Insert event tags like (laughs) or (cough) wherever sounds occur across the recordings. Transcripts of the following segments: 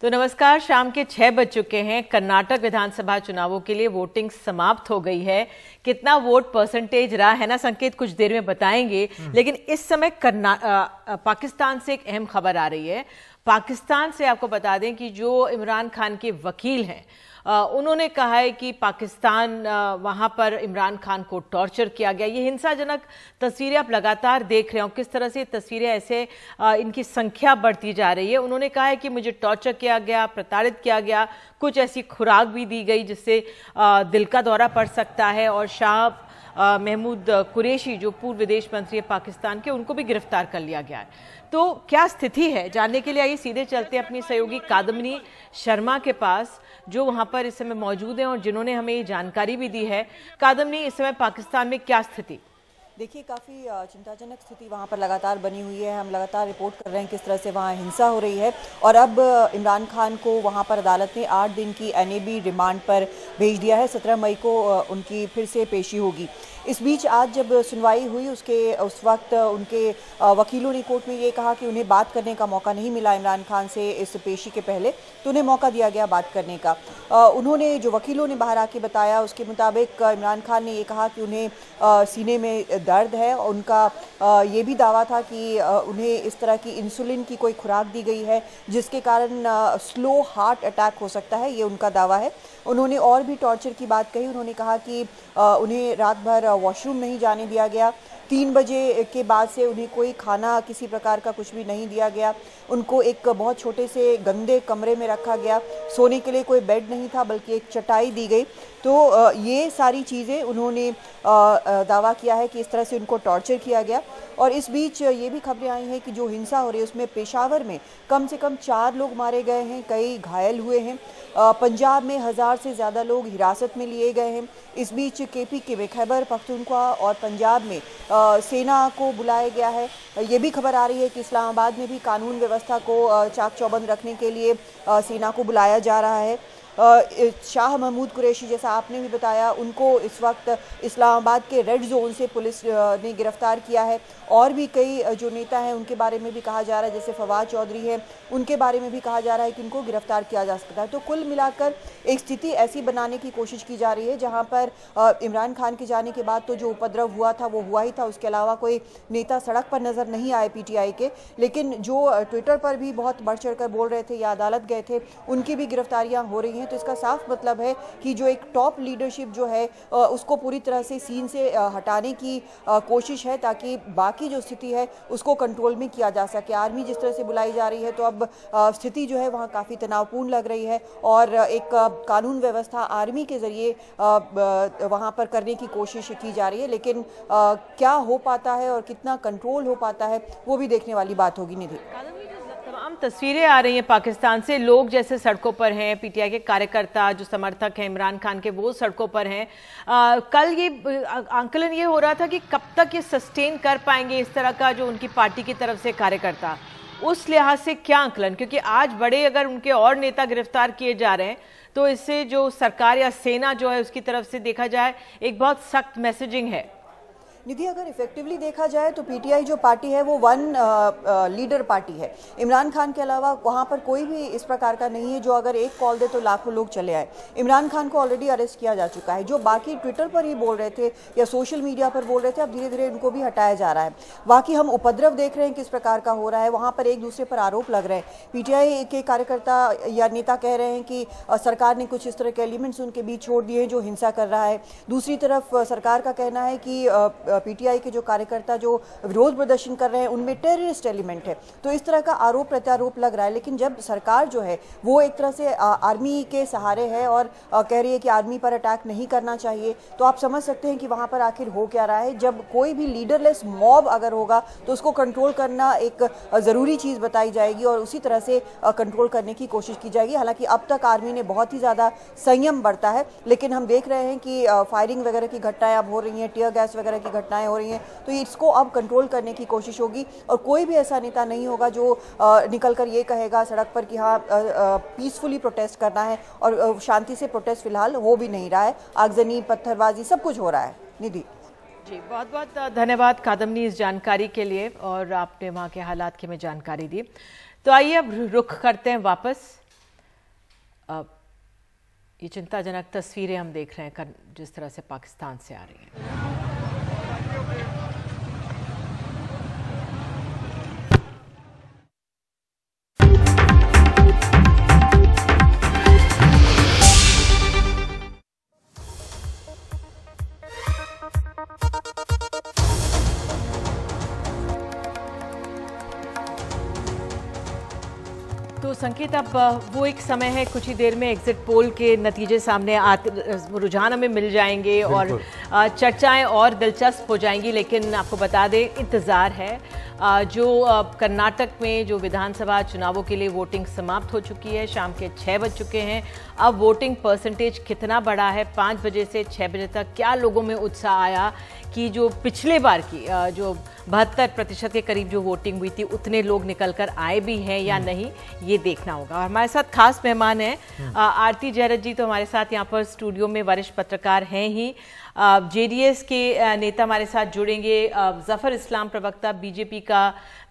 तो नमस्कार शाम के छह बज चुके हैं कर्नाटक विधानसभा चुनावों के लिए वोटिंग समाप्त हो गई है कितना वोट परसेंटेज रहा है ना संकेत कुछ देर में बताएंगे हम्म। लेकिन इस समय करना आ, पाकिस्तान से एक अहम खबर आ रही है पाकिस्तान से आपको बता दें कि जो इमरान खान के वकील हैं उन्होंने कहा है कि पाकिस्तान वहाँ पर इमरान खान को टॉर्चर किया गया ये हिंसाजनक तस्वीरें आप लगातार देख रहे हो किस तरह से तस्वीरें ऐसे इनकी संख्या बढ़ती जा रही है उन्होंने कहा है कि मुझे टॉर्चर किया गया प्रताड़ित किया गया कुछ ऐसी खुराक भी दी गई जिससे दिल का दौरा पड़ सकता है और शाह महमूद कुरैशी जो पूर्व विदेश मंत्री है पाकिस्तान के उनको भी गिरफ्तार कर लिया गया है तो क्या स्थिति है जानने के लिए आइए सीधे चलते हैं अपनी सहयोगी कादमनी शर्मा के पास जो वहाँ पर इस समय मौजूद हैं और जिन्होंने हमें ये जानकारी भी दी है कादमनी इस समय पाकिस्तान में क्या स्थिति देखिए काफ़ी चिंताजनक स्थिति वहाँ पर लगातार बनी हुई है हम लगातार रिपोर्ट कर रहे हैं किस तरह से वहाँ हिंसा हो रही है और अब इमरान खान को वहाँ पर अदालत ने आठ दिन की एनएबी रिमांड पर भेज दिया है सत्रह मई को उनकी फिर से पेशी होगी इस बीच आज जब सुनवाई हुई उसके उस वक्त उनके वकीलों ने कोर्ट में ये कहा कि उन्हें बात करने का मौका नहीं मिला इमरान खान से इस पेशी के पहले तो उन्हें मौका दिया गया बात करने का उन्होंने जो वकीलों ने बाहर आके बताया उसके मुताबिक इमरान खान ने ये कहा कि उन्हें सीने में दर्द है उनका ये भी दावा था कि उन्हें इस तरह की इंसुलिन की कोई खुराक दी गई है जिसके कारण स्लो हार्ट अटैक हो सकता है ये उनका दावा है उन्होंने और भी टॉर्चर की बात कही उन्होंने कहा कि उन्हें रात भर वॉशरूम नहीं जाने दिया गया तीन बजे के बाद से उन्हें कोई खाना किसी प्रकार का कुछ भी नहीं दिया गया उनको एक बहुत छोटे से गंदे कमरे में रखा गया सोने के लिए कोई बेड नहीं था बल्कि एक चटाई दी गई तो ये सारी चीज़ें उन्होंने दावा किया है कि इस तरह से उनको टॉर्चर किया गया और इस बीच ये भी खबरें आई हैं कि जो हिंसा हो रही है उसमें पेशावर में कम से कम चार लोग मारे गए हैं कई घायल हुए हैं पंजाब में हज़ार से ज़्यादा लोग हिरासत में लिए गए हैं इस बीच के पी के खैबर पख्तनख्वा और पंजाब में सेना को बुलाया गया है ये भी खबर आ रही है कि इस्लामाबाद में भी कानून व्यवस्था को चाक चौबंद रखने के लिए सेना को बुलाया जा रहा है शाह महमूद कुरैशी जैसा आपने भी बताया उनको इस वक्त इस्लामाबाद के रेड जोन से पुलिस ने गिरफ्तार किया है और भी कई जो नेता हैं उनके बारे में भी कहा जा रहा है जैसे फवाद चौधरी है उनके बारे में भी कहा जा रहा है कि उनको गिरफ्तार किया जा सकता है तो कुल मिलाकर एक स्थिति ऐसी बनाने की कोशिश की जा रही है जहाँ पर इमरान खान के जाने के बाद तो जो उपद्रव हुआ था वो हुआ ही था उसके अलावा कोई नेता सड़क पर नज़र नहीं आए पी के लेकिन जो ट्विटर पर भी बहुत बढ़ चढ़ बोल रहे थे या अदालत गए थे उनकी भी गिरफ्तारियाँ हो रही हैं तो इसका साफ मतलब है कि जो एक टॉप लीडरशिप जो है उसको पूरी तरह से सीन से हटाने की कोशिश है ताकि बाकी जो स्थिति है उसको कंट्रोल में किया जा सके आर्मी जिस तरह से बुलाई जा रही है तो अब स्थिति जो है वहाँ काफ़ी तनावपूर्ण लग रही है और एक कानून व्यवस्था आर्मी के ज़रिए वहाँ पर करने की कोशिश की जा रही है लेकिन क्या हो पाता है और कितना कंट्रोल हो पाता है वो भी देखने वाली बात होगी निधि तमाम तस्वीरें आ रही हैं पाकिस्तान से लोग जैसे सड़कों पर हैं पीटीआई के कार्यकर्ता जो समर्थक हैं इमरान खान के वो सड़कों पर हैं कल ये आंकलन ये हो रहा था कि कब तक ये सस्टेन कर पाएंगे इस तरह का जो उनकी पार्टी की तरफ से कार्यकर्ता उस लिहाज से क्या आंकलन क्योंकि आज बड़े अगर उनके और नेता गिरफ्तार किए जा रहे हैं तो इससे जो सरकार या सेना जो है उसकी तरफ से देखा जाए एक बहुत सख्त मैसेजिंग है निधि अगर इफेक्टिवली देखा जाए तो पीटीआई जो पार्टी है वो वन आ, आ, लीडर पार्टी है इमरान खान के अलावा वहाँ पर कोई भी इस प्रकार का नहीं है जो अगर एक कॉल दे तो लाखों लोग चले आए इमरान खान को ऑलरेडी अरेस्ट किया जा चुका है जो बाकी ट्विटर पर ही बोल रहे थे या सोशल मीडिया पर बोल रहे थे अब धीरे धीरे इनको भी हटाया जा रहा है बाकी हम उपद्रव देख रहे हैं किस प्रकार का हो रहा है वहाँ पर एक दूसरे पर आरोप लग रहे हैं पीटीआई के कार्यकर्ता या नेता कह रहे हैं कि सरकार ने कुछ इस तरह के एलिमेंट्स उनके बीच छोड़ दिए हैं जो हिंसा कर रहा है दूसरी तरफ सरकार का कहना है कि पीटीआई के जो कार्यकर्ता जो विरोध प्रदर्शन कर रहे हैं उनमें टेररिस्ट एलिमेंट है तो इस तरह का आरोप प्रत्यारोप लग रहा है लेकिन जब सरकार जो है वो एक तरह से आर्मी के सहारे है और कह रही है कि आर्मी पर अटैक नहीं करना चाहिए तो आप समझ सकते हैं कि वहाँ पर आखिर हो क्या रहा है जब कोई भी लीडरलेस मॉब अगर होगा तो उसको कंट्रोल करना एक ज़रूरी चीज़ बताई जाएगी और उसी तरह से कंट्रोल करने की कोशिश की जाएगी हालांकि अब तक आर्मी ने बहुत ही ज़्यादा संयम बढ़ता है लेकिन हम देख रहे हैं कि फायरिंग वगैरह की घटनाएं अब हो रही हैं टीयर गैस वगैरह की घटना घटनाएं हो रही हैं तो इसको अब कंट्रोल करने की कोशिश होगी और कोई भी ऐसा नेता नहीं होगा जो निकल कर ये कहेगा सड़क पर कि हाँ पीसफुली प्रोटेस्ट करना है और शांति से प्रोटेस्ट फिलहाल हो भी नहीं रहा है आगजनी पत्थरबाजी सब कुछ हो रहा है निधि जी बहुत बहुत धन्यवाद कादमनी इस जानकारी के लिए और आपने वहाँ के हालात की हमें जानकारी दी तो आइए अब रुख करते हैं वापस अब ये चिंताजनक तस्वीरें हम देख रहे हैं जिस तरह से पाकिस्तान से आ रही हैं संकेत अब वो एक समय है कुछ ही देर में एग्जिट पोल के नतीजे सामने आते रुझान हमें मिल जाएंगे और चर्चाएं और दिलचस्प हो जाएंगी लेकिन आपको बता दें इंतज़ार है जो कर्नाटक में जो विधानसभा चुनावों के लिए वोटिंग समाप्त हो चुकी है शाम के छः बज चुके हैं अब वोटिंग परसेंटेज कितना बढ़ा है पाँच बजे से छः बजे तक क्या लोगों में उत्साह आया कि जो पिछले बार की जो बहत्तर प्रतिशत के करीब जो वोटिंग हुई थी उतने लोग निकल कर आए भी हैं या हम्म। नहीं ये देखना होगा और हमारे साथ खास मेहमान हैं हम्म। आरती जयरत जी तो हमारे साथ यहाँ पर स्टूडियो में वरिष्ठ पत्रकार हैं ही जेडीएस के नेता हमारे साथ जुड़ेंगे जफर इस्लाम प्रवक्ता बीजेपी का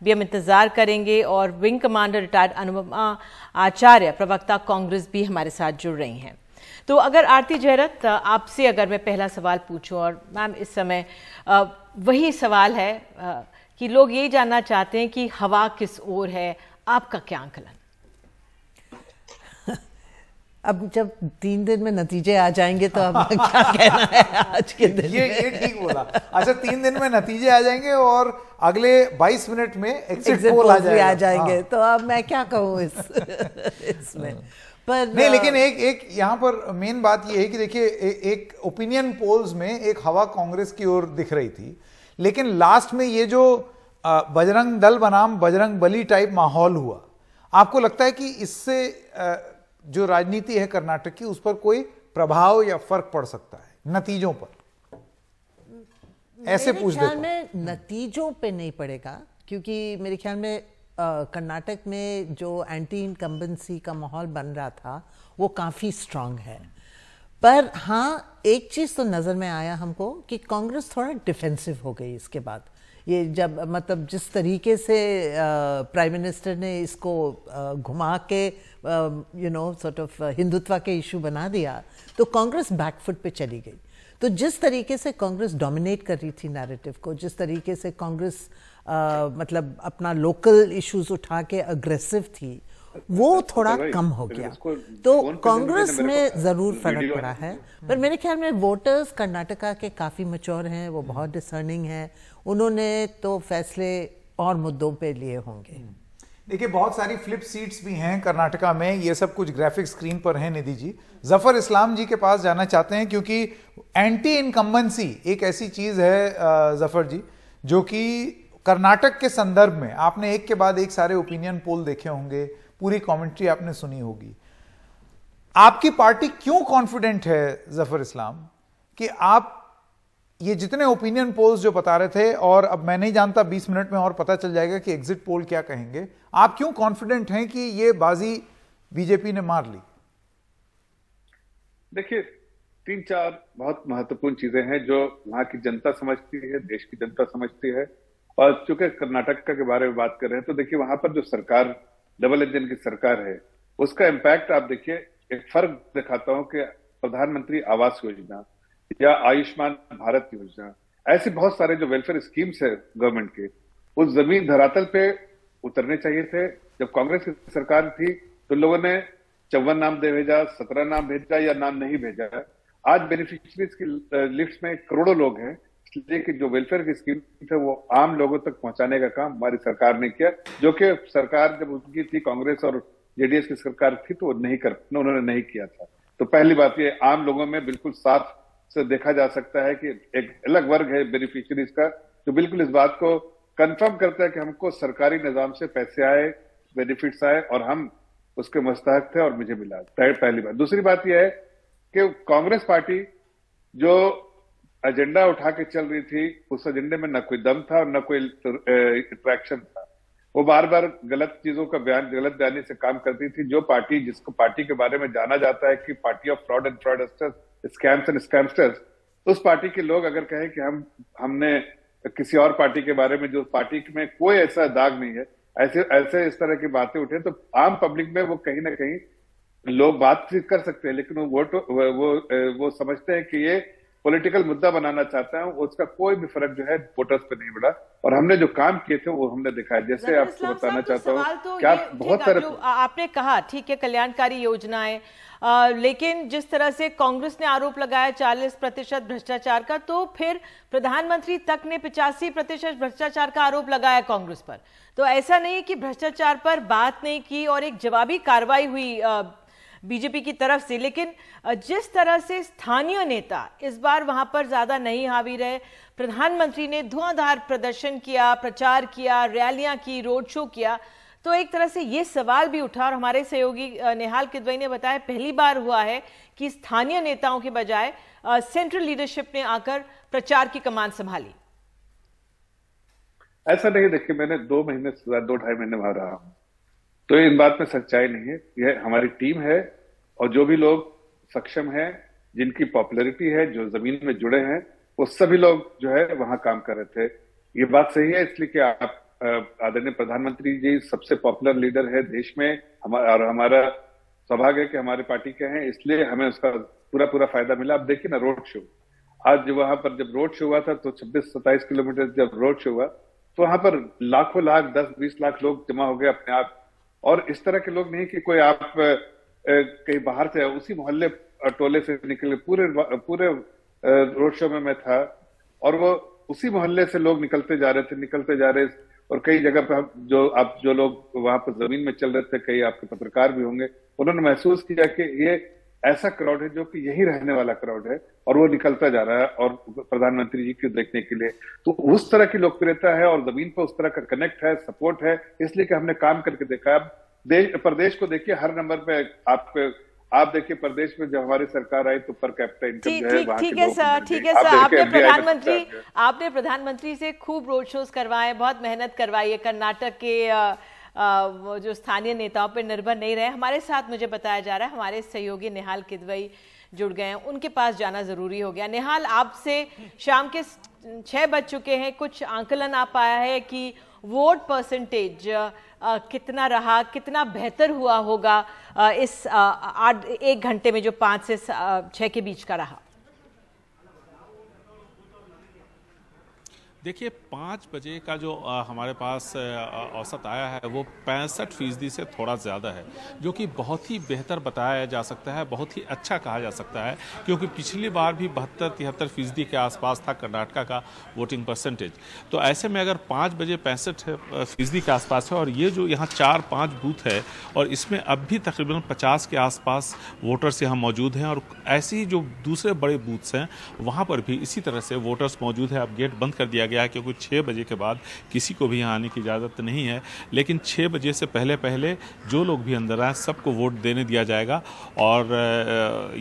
भी हम इंतजार करेंगे और wing commander retired Anupama Acharya प्रवक्ता कांग्रेस भी हमारे साथ जुड़ रही हैं तो अगर आरती जयरत आपसे अगर मैं पहला सवाल पूछूं और मैम इस समय वही सवाल है कि लोग ये जानना चाहते हैं कि हवा किस ओर है आपका क्या आंकलन अब जब तीन दिन में नतीजे आ जाएंगे तो अब (laughs) क्या कहना है आज के दिन ये ये ठीक बोला अच्छा तीन दिन में नतीजे आ जाएंगे और अगले 22 मिनट में एग्जिट पोल आ जाएगा आ जाएंगे हाँ। तो अब मैं क्या कहूँ इस (laughs) इसमें पर नहीं लेकिन एक एक यहाँ पर मेन बात ये है कि देखिए एक ओपिनियन पोल्स में एक हवा कांग्रेस की ओर दिख रही थी लेकिन लास्ट में ये जो बजरंग दल बनाम बजरंग बली टाइप माहौल हुआ आपको लगता है कि इससे जो राजनीति है कर्नाटक की उस पर कोई प्रभाव या फर्क पड़ सकता है नतीजों पर ऐसे पूछ ख्याल में नतीजों पे नहीं पड़ेगा क्योंकि मेरे ख्याल में कर्नाटक में जो एंटी इनकम्बेंसी का माहौल बन रहा था वो काफ़ी स्ट्रांग है पर हाँ एक चीज़ तो नज़र में आया हमको कि कांग्रेस थोड़ा डिफेंसिव हो गई इसके बाद ये जब मतलब जिस तरीके से प्राइम मिनिस्टर ने इसको घुमा के you know sort of Hindutva के इशू बना दिया तो कांग्रेस बैकफुट पे चली गई तो जिस तरीके से कांग्रेस डोमिनेट कर रही थी नैरेटिव को जिस तरीके से कांग्रेस मतलब अपना लोकल इश्यूज उठा के अग्रेसिव थी वो थोड़ा तो कम हो गया तो कांग्रेस में ज़रूर फर्क पड़ा है पर मेरे ख्याल में वोटर्स कर्नाटका के काफ़ी मच्योर हैं वो बहुत डिसर्निंग हैं उन्होंने तो फैसले और मुद्दों पे लिए होंगे हम्म। देखिए बहुत सारी फ्लिप सीट्स भी हैं कर्नाटका में ये सब कुछ ग्राफिक स्क्रीन पर है निधि जी जफर इस्लाम जी के पास जाना चाहते हैं क्योंकि एंटी इनकम्बेंसी एक ऐसी चीज़ है जफर जी जो कि कर्नाटक के संदर्भ में आपने एक के बाद एक सारे ओपिनियन पोल देखे होंगे पूरी कमेंट्री आपने सुनी होगी आपकी पार्टी क्यों कॉन्फिडेंट है जफर इस्लाम कि आप ये जितने ओपिनियन पोल्स जो बता रहे थे और अब मैं नहीं जानता 20 मिनट में और पता चल जाएगा कि एग्जिट पोल क्या कहेंगे आप क्यों कॉन्फिडेंट हैं कि ये बाजी बीजेपी ने मार ली देखिए तीन चार बहुत महत्वपूर्ण चीजें हैं जो वहां की जनता समझती है देश की जनता समझती है और चूंकि कर्नाटक के बारे में बात कर रहे हैं तो देखिए वहां पर जो सरकार डबल इंजन की सरकार है उसका इम्पैक्ट आप देखिए एक फर्क दिखाता हूँ कि प्रधानमंत्री आवास योजना या आयुष्मान भारत योजना ऐसे बहुत सारे जो वेलफेयर स्कीम्स है गवर्नमेंट के उस जमीन धरातल पे उतरने चाहिए थे जब कांग्रेस की सरकार थी तो लोगों ने चौवन नाम दे भेजा सत्रह नाम भेजा या नाम नहीं भेजा आज बेनिफिशरीज की लिस्ट में करोड़ों लोग हैं इसलिए कि जो वेलफेयर की स्कीम थे वो आम लोगों तक पहुंचाने का काम हमारी सरकार ने किया जो कि सरकार जब उनकी थी कांग्रेस और जेडीएस की सरकार थी तो वो नहीं कर उन्होंने नहीं किया था तो पहली बात ये आम लोगों में बिल्कुल साफ से देखा जा सकता है कि एक अलग वर्ग है बेनिफिशरीज का जो बिल्कुल इस बात को कंफर्म करता है कि हमको सरकारी निजाम से पैसे आए बेनिफिट्स आए और हम उसके मस्तक थे और मुझे मिला पहली बात दूसरी बात यह है कि कांग्रेस पार्टी जो एजेंडा उठा के चल रही थी उस एजेंडे में न कोई दम था और न कोई इंट्रैक्शन था वो बार बार गलत चीजों का बयान गलत बयानी से काम करती थी जो पार्टी जिसको पार्टी के बारे में जाना जाता है कि party of fraud and fraudsters scams and scamsters उस पार्टी के लोग अगर कहें कि हम हमने किसी और पार्टी के बारे में जो पार्टी में कोई ऐसा दाग नहीं है ऐसे ऐसे इस तरह की बातें उठे तो आम पब्लिक में वो कहीं ना कहीं लोग बातचीत कर सकते हैं लेकिन वो वो वो समझते हैं कि ये पॉलिटिकल मुद्दा बनाना चाहता हूँ उसका कोई भी फर्क जो है वोटर्स पे नहीं पड़ा और हमने जो काम किए थे वो हमने दिखाया जैसे आपको बताना चाहता हूँ तो क्या बहुत सारे आपने कहा ठीक है कल्याणकारी योजनाएं लेकिन जिस तरह से कांग्रेस ने आरोप लगाया 40 प्रतिशत भ्रष्टाचार का तो फिर प्रधानमंत्री तक ने पिचासी प्रतिशत भ्रष्टाचार का आरोप लगाया कांग्रेस पर तो ऐसा नहीं है कि भ्रष्टाचार पर बात नहीं की और एक जवाबी कार्रवाई हुई बीजेपी की तरफ से लेकिन जिस तरह से स्थानीय नेता इस बार वहां पर ज्यादा नहीं हावी रहे प्रधानमंत्री ने धुआंधार प्रदर्शन किया प्रचार किया रैलियां की रोड शो किया तो एक तरह से ये सवाल भी उठा और हमारे सहयोगी नेहाल किदवई ने बताया पहली बार हुआ है कि स्थानीय नेताओं के बजाय सेंट्रल लीडरशिप ने आकर प्रचार की कमान संभाली ऐसा नहीं देखिए मैंने दो महीने दो ढाई महीने वहां रहा हूँ तो इन बात में सच्चाई नहीं है यह हमारी टीम है और जो भी लोग सक्षम है जिनकी पॉपुलरिटी है जो जमीन में जुड़े हैं वो सभी लोग जो है वहां काम कर रहे थे ये बात सही है इसलिए कि आप आदरणीय प्रधानमंत्री जी सबसे पॉपुलर लीडर है देश में हमारा और हमारा सौभाग्य है कि हमारे पार्टी के हैं इसलिए हमें उसका पूरा पूरा फायदा मिला आप देखिए ना रोड शो आज वहां पर जब रोड शो हुआ था तो छब्बीस सत्ताईस किलोमीटर जब रोड शो हुआ तो वहां पर लाखों लाख दस बीस लाख लोग जमा हो गए अपने आप और इस तरह के लोग नहीं कि कोई आप कहीं बाहर से उसी मोहल्ले टोले से निकले पूरे पूरे रोड शो में मैं था और वो उसी मोहल्ले से लोग निकलते जा रहे थे निकलते जा रहे और कई जगह पर हम जो आप जो लोग वहां पर जमीन में चल रहे थे कई आपके पत्रकार भी होंगे उन्होंने महसूस किया कि ये ऐसा क्राउड है जो कि यही रहने वाला क्राउड है और वो निकलता जा रहा है और प्रधानमंत्री जी को देखने के लिए तो उस तरह की लोकप्रियता है और जमीन पर उस तरह का कनेक्ट है सपोर्ट है इसलिए कि हमने काम करके देखा अब देश प्रदेश को देखिए हर नंबर पे आप आप देखिए प्रदेश में जब हमारी सरकार आई तो पर कैप्टन इनकम है ठीक है सर ठीक है सर आपने प्रधानमंत्री आपने प्रधानमंत्री से खूब रोड शोज करवाए बहुत मेहनत करवाई है कर्नाटक के जो स्थानीय नेताओं पर निर्भर नहीं रहे हमारे साथ मुझे बताया जा रहा है हमारे सहयोगी निहाल किदवई जुड़ गए हैं उनके पास जाना ज़रूरी हो गया निहाल आपसे शाम के छः बज चुके हैं कुछ आंकलन आ पाया है कि वोट परसेंटेज कितना रहा कितना बेहतर हुआ होगा इस आठ एक घंटे में जो पाँच से छः के बीच का रहा देखिए पाँच बजे का जो आ, हमारे पास औसत आया है वो पैंसठ फीसदी से थोड़ा ज़्यादा है जो कि बहुत ही बेहतर बताया जा सकता है बहुत ही अच्छा कहा जा सकता है क्योंकि पिछली बार भी बहत्तर तिहत्तर फीसदी के आसपास था कर्नाटका का वोटिंग परसेंटेज तो ऐसे में अगर पाँच बजे पैंसठ फीसदी के आसपास है और ये जो यहाँ चार पाँच बूथ है और इसमें अब भी तकरीबन पचास के आसपास वोटर्स यहाँ मौजूद हैं और ऐसे ही जो दूसरे बड़े बूथ्स हैं वहाँ पर भी इसी तरह से वोटर्स मौजूद है अब गेट बंद कर दिया गया गया है क्योंकि छः बजे के बाद किसी को भी यहाँ आने की इजाज़त नहीं है लेकिन छः बजे से पहले पहले जो लोग भी अंदर आए सबको वोट देने दिया जाएगा और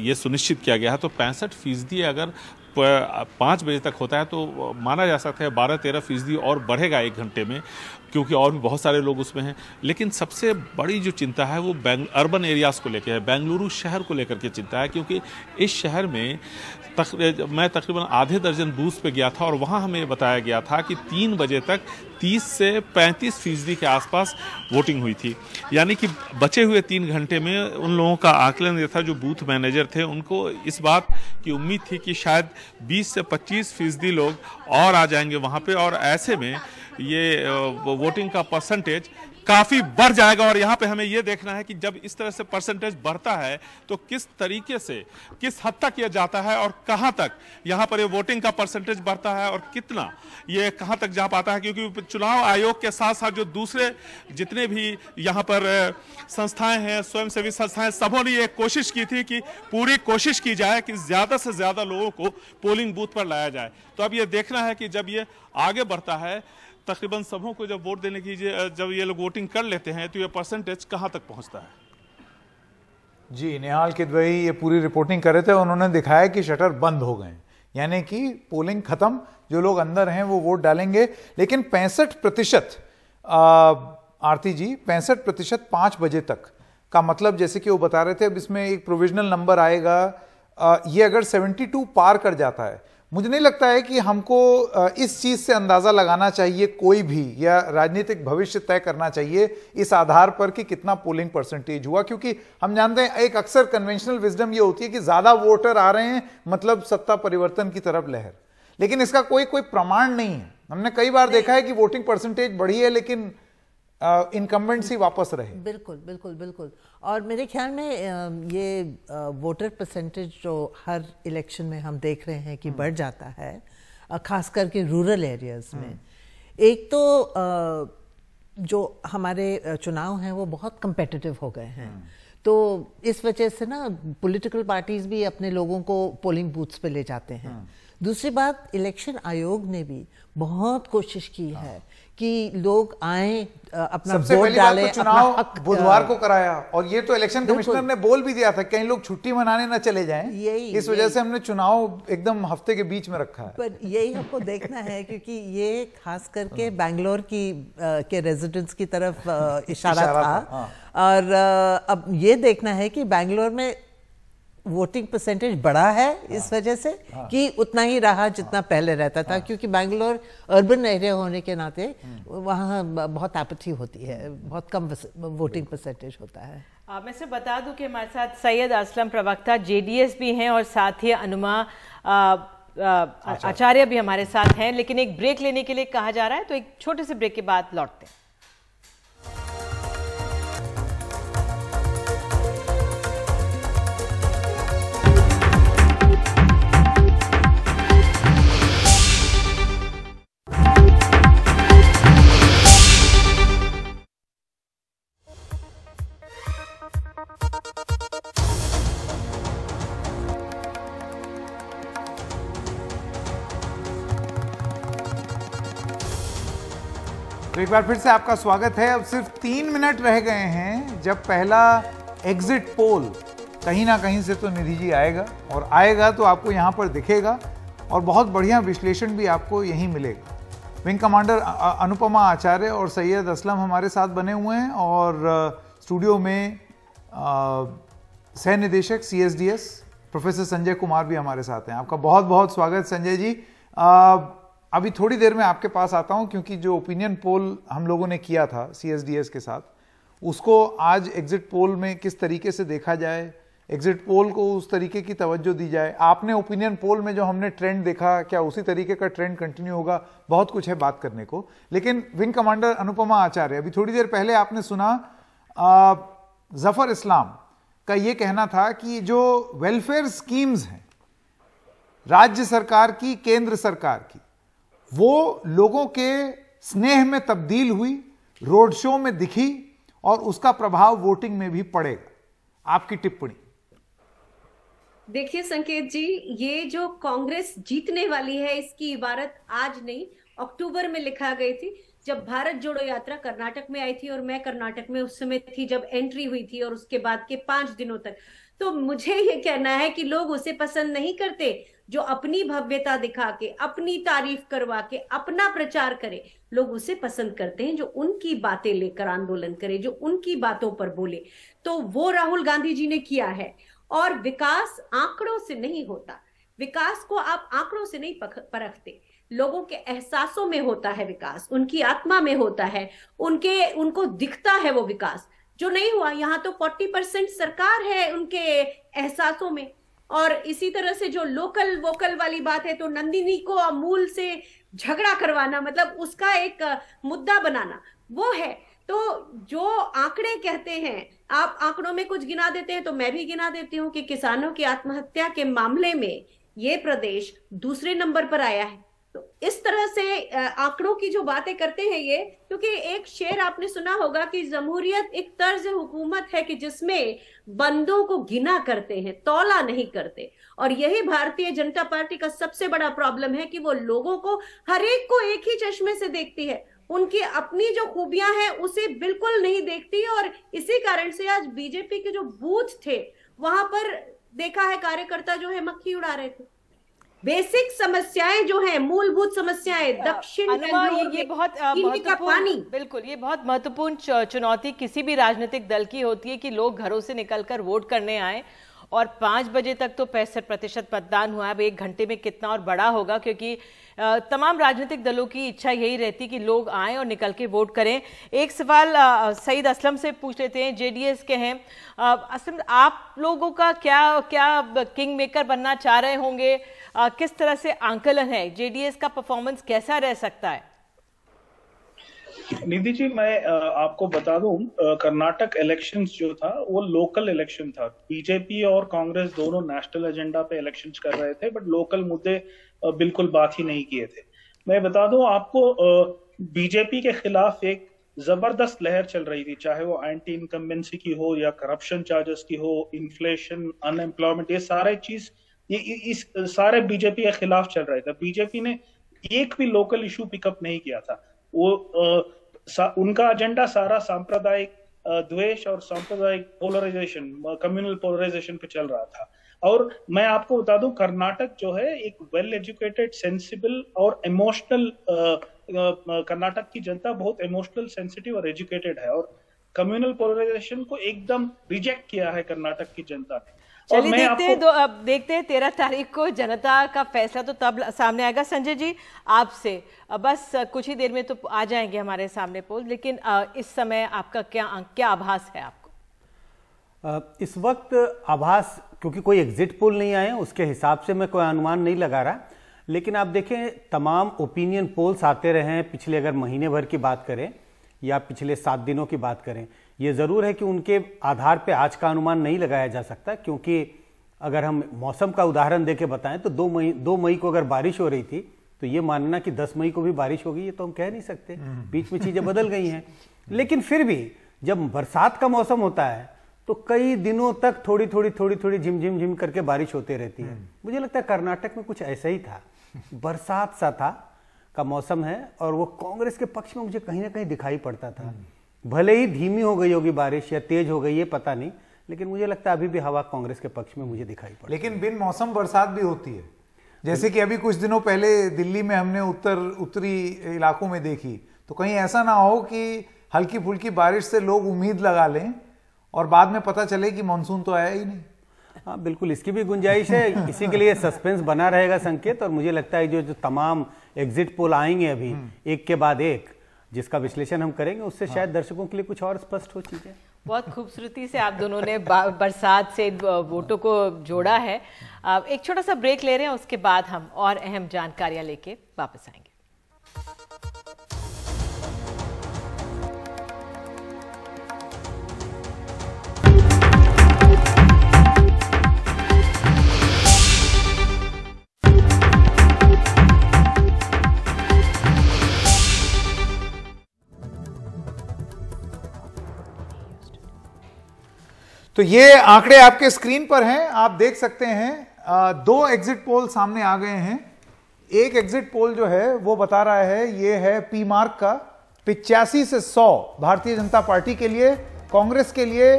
ये सुनिश्चित किया गया है तो पैंसठ फीसदी अगर पाँच बजे तक होता है तो माना जा सकता है बारह तेरह फीसदी और बढ़ेगा एक घंटे में क्योंकि और भी बहुत सारे लोग उसमें हैं लेकिन सबसे बड़ी जो चिंता है वो बैंग अर्बन एरियाज़ को लेकर है बेंगलुरु शहर को लेकर के चिंता है क्योंकि इस शहर में तक मैं तकरीबन आधे दर्जन बूथ पे गया था और वहाँ हमें बताया गया था कि तीन बजे तक 30 से 35 फीसदी के आसपास वोटिंग हुई थी यानी कि बचे हुए तीन घंटे में उन लोगों का आकलन यह था जो बूथ मैनेजर थे उनको इस बात की उम्मीद थी कि शायद 20 से 25 फीसदी लोग और आ जाएंगे वहाँ पे और ऐसे में ये वोटिंग का परसेंटेज काफ़ी बढ़ जाएगा और यहाँ पे हमें ये देखना है कि जब इस तरह से परसेंटेज बढ़ता है तो किस तरीके से किस हद तक ये जाता है और कहाँ तक यहाँ पर ये वोटिंग का परसेंटेज बढ़ता है और कितना ये कहाँ तक जा पाता है क्योंकि चुनाव आयोग के साथ साथ जो दूसरे जितने भी यहाँ पर संस्थाएं हैं स्वयंसेवी संस्थाएं सबों ने ये कोशिश की थी कि पूरी कोशिश की जाए कि ज़्यादा से ज़्यादा लोगों को पोलिंग बूथ पर लाया जाए तो अब ये देखना है कि जब ये आगे बढ़ता है तकरीबन सबों को जब वोट देने की जब ये लोग वोटिंग कर लेते हैं तो ये परसेंटेज कहाँ तक पहुँचता है जी निहाल किदवई ये पूरी रिपोर्टिंग कर रहे थे उन्होंने दिखाया कि शटर बंद हो गए यानी कि पोलिंग खत्म जो लोग अंदर हैं वो वोट डालेंगे लेकिन पैंसठ प्रतिशत आरती जी पैंसठ प्रतिशत पाँच बजे तक का मतलब जैसे कि वो बता रहे थे अब इसमें एक प्रोविजनल नंबर आएगा आ, ये अगर 72 पार कर जाता है मुझे नहीं लगता है कि हमको इस चीज़ से अंदाज़ा लगाना चाहिए कोई भी या राजनीतिक भविष्य तय करना चाहिए इस आधार पर कि कितना पोलिंग परसेंटेज हुआ क्योंकि हम जानते हैं एक अक्सर कन्वेंशनल विजडम ये होती है कि ज़्यादा वोटर आ रहे हैं मतलब सत्ता परिवर्तन की तरफ लहर लेकिन इसका कोई कोई प्रमाण नहीं है हमने कई बार देखा है कि वोटिंग परसेंटेज बढ़ी है लेकिन इनकम्बेंसी वापस रहे बिल्कुल बिल्कुल बिल्कुल और मेरे ख्याल में ये वोटर परसेंटेज जो हर इलेक्शन में हम देख रहे हैं कि हम्म। बढ़ जाता है खास करके रूरल एरियाज में हम्म। एक तो जो हमारे चुनाव हैं वो बहुत कंपेटिटिव हो गए हैं हम्म। तो इस वजह से ना पॉलिटिकल पार्टीज भी अपने लोगों को पोलिंग बूथ्स पे ले जाते हैं दूसरी बात इलेक्शन आयोग ने भी बहुत कोशिश की हाँ। है कि लोग आए अपना सबसे पहली डाले, बात तो चुनाव बुधवार को कराया और ये तो इलेक्शन कमिश्नर ने बोल भी दिया था कहीं लोग छुट्टी मनाने ना चले जाएं यही इस वजह से हमने चुनाव एकदम हफ्ते के बीच में रखा है पर यही हमको देखना है क्योंकि ये खास करके हाँ। बैंगलोर की आ, के रेजिडेंस की तरफ आ, (laughs) इशारा, इशारा था, था हाँ। और आ, अब ये देखना है कि बैंगलोर में वोटिंग परसेंटेज बढ़ा है इस हाँ। वजह से हाँ। कि उतना ही रहा जितना हाँ। पहले रहता था क्योंकि बैंगलोर अर्बन एरिया होने के नाते हम्म। वहाँ बहुत एपथी होती है बहुत कम वोटिंग परसेंटेज होता है आ, मैं सिर्फ बता दूं कि हमारे साथ सैयद असलम प्रवक्ता जेडीएस भी हैं और साथ ही अनुमा आचार्य भी हमारे साथ हैं लेकिन एक ब्रेक लेने के लिए कहा जा रहा है तो एक छोटे से ब्रेक के बाद लौटते हैं एक बार फिर से आपका स्वागत है अब सिर्फ तीन मिनट रह गए हैं जब पहला एग्जिट पोल कहीं ना कहीं से तो निधि जी आएगा और आएगा तो आपको यहाँ पर दिखेगा और बहुत बढ़िया विश्लेषण भी आपको यहीं मिलेगा विंग कमांडर अनुपमा आचार्य और सैयद असलम हमारे साथ बने हुए हैं और स्टूडियो में सह निदेशक सी प्रोफेसर संजय कुमार भी हमारे साथ हैं आपका बहुत बहुत स्वागत संजय जी आ, अभी थोड़ी देर में आपके पास आता हूं क्योंकि जो ओपिनियन पोल हम लोगों ने किया था सीएसडीएस के साथ उसको आज एग्जिट पोल में किस तरीके से देखा जाए एग्जिट पोल को उस तरीके की तवज्जो दी जाए आपने ओपिनियन पोल में जो हमने ट्रेंड देखा क्या उसी तरीके का ट्रेंड कंटिन्यू होगा बहुत कुछ है बात करने को लेकिन विंग कमांडर अनुपमा आचार्य अभी थोड़ी देर पहले आपने सुना जफर इस्लाम का ये कहना था कि जो वेलफेयर स्कीम्स हैं राज्य सरकार की केंद्र सरकार की वो लोगों के स्नेह में तब्दील हुई रोड शो में दिखी और उसका प्रभाव वोटिंग में भी पड़ेगा आपकी टिप्पणी देखिए संकेत जी ये जो कांग्रेस जीतने वाली है इसकी इबारत आज नहीं अक्टूबर में लिखा गई थी जब भारत जोड़ो यात्रा कर्नाटक में आई थी और मैं कर्नाटक में उस समय थी जब एंट्री हुई थी और उसके बाद के पांच दिनों तक तो मुझे ये कहना है कि लोग उसे पसंद नहीं करते जो अपनी भव्यता दिखा के अपनी तारीफ करवा के अपना प्रचार करे लोग उसे पसंद करते हैं जो उनकी बातें लेकर आंदोलन करे जो उनकी बातों पर बोले तो वो राहुल गांधी जी ने किया है और विकास आंकड़ों से नहीं होता विकास को आप आंकड़ों से नहीं परखते लोगों के एहसासों में होता है विकास उनकी आत्मा में होता है उनके उनको दिखता है वो विकास जो नहीं हुआ यहाँ तो 40 परसेंट सरकार है उनके एहसासों में और इसी तरह से जो लोकल वोकल वाली बात है तो नंदिनी को अमूल से झगड़ा करवाना मतलब उसका एक मुद्दा बनाना वो है तो जो आंकड़े कहते हैं आप आंकड़ों में कुछ गिना देते हैं तो मैं भी गिना देती हूँ कि किसानों की आत्महत्या के मामले में ये प्रदेश दूसरे नंबर पर आया है इस तरह से आंकड़ों की जो बातें करते हैं ये क्योंकि एक शेर आपने सुना होगा कि जमहूरियत एक तर्ज हुकूमत है कि जिसमें बंदों को गिना करते हैं तोला नहीं करते और यही भारतीय जनता पार्टी का सबसे बड़ा प्रॉब्लम है कि वो लोगों को हर एक को एक ही चश्मे से देखती है उनकी अपनी जो खूबियां हैं उसे बिल्कुल नहीं देखती और इसी कारण से आज बीजेपी के जो बूथ थे वहां पर देखा है कार्यकर्ता जो है मक्खी उड़ा रहे थे बेसिक समस्याएं जो है मूलभूत समस्याएं दक्षिण ये, ये बहुत महत्वपूर्ण बिल्कुल ये बहुत महत्वपूर्ण चुनौती किसी भी राजनीतिक दल की होती है कि लोग घरों से निकलकर वोट करने आए और पांच बजे तक तो पैंसठ प्रतिशत मतदान हुआ है अब एक घंटे में कितना और बड़ा होगा क्योंकि तमाम राजनीतिक दलों की इच्छा यही रहती कि लोग आए और निकल के वोट करें एक सवाल सईद असलम से पूछ लेते हैं जेडीएस के हैं असलम आप लोगों का क्या क्या किंग मेकर बनना चाह रहे होंगे आ, किस तरह से आंकलन है जेडीएस का परफॉर्मेंस कैसा रह सकता है निधि जी मैं आपको बता दूं कर्नाटक इलेक्शंस जो था वो लोकल इलेक्शन था बीजेपी और कांग्रेस दोनों नेशनल एजेंडा पे इलेक्शंस कर रहे थे बट लोकल मुद्दे बिल्कुल बात ही नहीं किए थे मैं बता दूं आपको बीजेपी के खिलाफ एक जबरदस्त लहर चल रही थी चाहे वो एंटी इनकम्बेंसी की हो या करप्शन चार्जेस की हो इन्फ्लेशन अनएम्प्लॉयमेंट ये सारे चीज ये इस सारे बीजेपी के खिलाफ चल रहे थे बीजेपी ने एक भी लोकल इशू पिकअप नहीं किया था वो आ, सा, उनका एजेंडा सारा सांप्रदायिक द्वेष और सांप्रदायिक पोलराइजेशन कम्युनल पोलराइजेशन पे चल रहा था और मैं आपको बता दूं कर्नाटक जो है एक वेल एजुकेटेड सेंसिबल और इमोशनल कर्नाटक की जनता बहुत इमोशनल सेंसिटिव और एजुकेटेड है और कम्युनल पोलराइजेशन को एकदम रिजेक्ट किया है कर्नाटक की जनता ने चलिए देखते हैं दो अब देखते हैं तेरह तारीख को जनता का फैसला तो तब सामने आएगा संजय जी आपसे बस कुछ ही देर में तो आ जाएंगे हमारे सामने पोल लेकिन इस समय आपका क्या अं-, क्या आभास है आपको इस वक्त आभास क्योंकि कोई एग्जिट पोल नहीं आए उसके हिसाब से मैं कोई अनुमान नहीं लगा रहा लेकिन आप देखें तमाम ओपिनियन पोल्स आते रहे हैं पिछले अगर महीने भर की बात करें या पिछले सात दिनों की बात करें ये ज़रूर है कि उनके आधार पे आज का अनुमान नहीं लगाया जा सकता क्योंकि अगर हम मौसम का उदाहरण दे के बताएं तो दो मई दो मई को अगर बारिश हो रही थी तो ये मानना कि दस मई को भी बारिश होगी ये तो हम कह नहीं सकते हम्म। बीच में चीज़ें बदल गई हैं लेकिन फिर भी जब बरसात का मौसम होता है तो कई दिनों तक थोड़ी थोड़ी थोड़ी थोड़ी झिमझिम झिम झिम करके बारिश होते रहती है हम्म। मुझे लगता है कर्नाटक में कुछ ऐसा ही था बरसात सा था का मौसम है और वो कांग्रेस के पक्ष में मुझे कहीं ना कहीं दिखाई पड़ता था हम्म। भले ही धीमी हो गई होगी बारिश या तेज हो गई है पता नहीं लेकिन मुझे लगता है अभी भी हवा कांग्रेस के पक्ष में मुझे दिखाई पड़ लेकिन बिन मौसम बरसात भी होती है जैसे कि अभी कुछ दिनों पहले दिल्ली में हमने उत्तर उत्तरी इलाकों में देखी तो कहीं ऐसा ना हो कि हल्की फुल्की बारिश से लोग उम्मीद लगा लें और बाद में पता चले कि मानसून तो आया ही नहीं हाँ बिल्कुल इसकी भी गुंजाइश है (laughs) इसी के लिए सस्पेंस बना रहेगा संकेत और मुझे लगता है जो जो तमाम एग्जिट पोल आएंगे अभी हम्म। एक के बाद एक जिसका विश्लेषण हम करेंगे उससे हाँ। शायद दर्शकों के लिए कुछ और स्पष्ट हो चीजें बहुत खूबसूरती से आप दोनों ने बरसात से वोटों को जोड़ा है एक छोटा सा ब्रेक ले रहे हैं उसके बाद हम और अहम जानकारियां लेके वापस आएंगे तो ये आंकड़े आपके स्क्रीन पर हैं आप देख सकते हैं दो एग्जिट पोल सामने आ गए हैं एक एग्जिट पोल जो है वो बता रहा है ये है पी मार्क का पिचासी से 100 भारतीय जनता पार्टी के लिए कांग्रेस के लिए